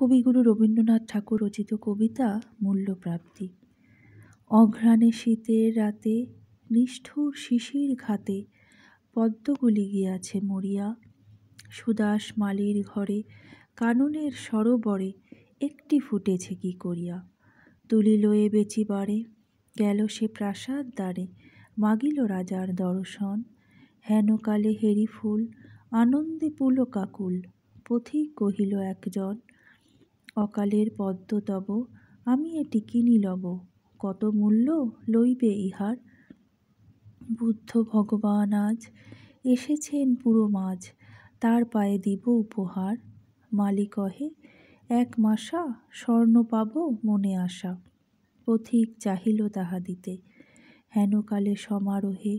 কবিগুরু রবীন্দ্রনাথ ঠাকুর রচিত কবিতা মূল্যপ্রাপ্তি অঘ্রাণে শীতের রাতে নিষ্ঠুর শিশির ঘাতে পদ্মগুলি গিয়াছে মরিয়া সুদাস মালির ঘরে কাননের সরোবরে একটি ফুটেছে কি করিয়া তুলি লয়ে বাড়ে গেল সে প্রাসাদ দ্বারে মাগিল রাজার দর্শন হেনকালে হেরি ফুল আনন্দে পুলকাকুল পথিক কহিল একজন অকালের পদ্ম তব আমি এটি কিনি লব কত মূল্য লইবে ইহার বুদ্ধ ভগবান আজ এসেছেন পুরো মাঝ তার পায়ে দিব উপহার মালিক কহে এক মাসা স্বর্ণ পাব মনে আশা পথিক চাহিল তাহা দিতে হেনকালে সমারোহে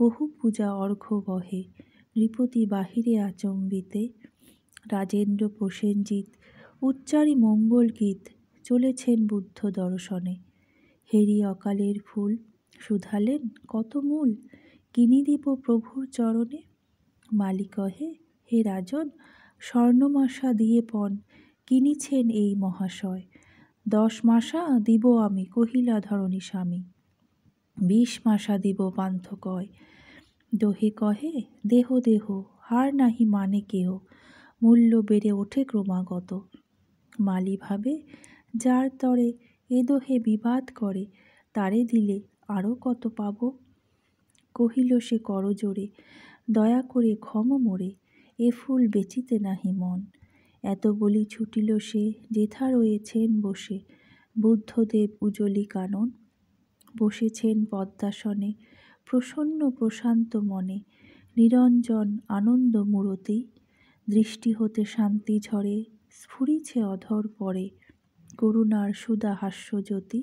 বহু পূজা অর্ঘ্য বহে নৃপতি বাহিরে আচম্বিতে রাজেন্দ্র প্রসেনজিৎ উচ্চারি মঙ্গল গীত চলেছেন বুদ্ধ দর্শনে হেরি অকালের ফুল শুধালেন কত মূল কিনি দিব প্রভুর চরণে মালিকহে হে রাজন স্বর্ণমাসা দিয়ে পণ কিনিছেন এই মহাশয় দশ মাসা দিব আমি কহিলা ধরণী স্বামী বিশ মাসা দিব পান্থ কয় দোহে কহে দেহ দেহ হার নাহি মানে কেহ মূল্য বেড়ে ওঠে ক্রমাগত মালি ভাবে যার তরে এদোহে বিবাদ করে তারে দিলে আরও কত পাব কহিল সে করজোরে দয়া করে ক্ষম মোরে এ ফুল বেচিতে নাহি মন এত বলি ছুটিল সে যেথা রয়েছেন বসে বুদ্ধদেব উজলি কানন বসেছেন পদ্মাসনে প্রসন্ন প্রশান্ত মনে নিরঞ্জন আনন্দ মূরতি দৃষ্টি হতে শান্তি ঝরে স্ফুরিছে অধর পরে করুণার সুদা হাস্যজ্যোতি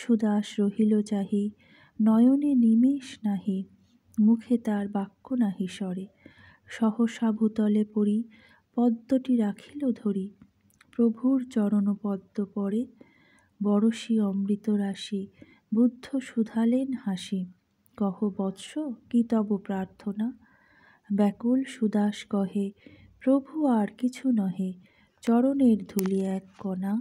সুদাস রহিল চাহি নয়নে নিমেষ নাহি মুখে তার বাক্য নাহি স্বরে সহসা ভূতলে পড়ি পদ্মটি রাখিল ধরি প্রভুর চরণ পদ্ম পরে বড়শি অমৃত রাশি বুদ্ধ সুধালেন হাসি কহ বৎস কি তব প্রার্থনা ব্যাকুল সুদাস কহে প্রভু আর কিছু নহে চরণের ধুলি এক কণা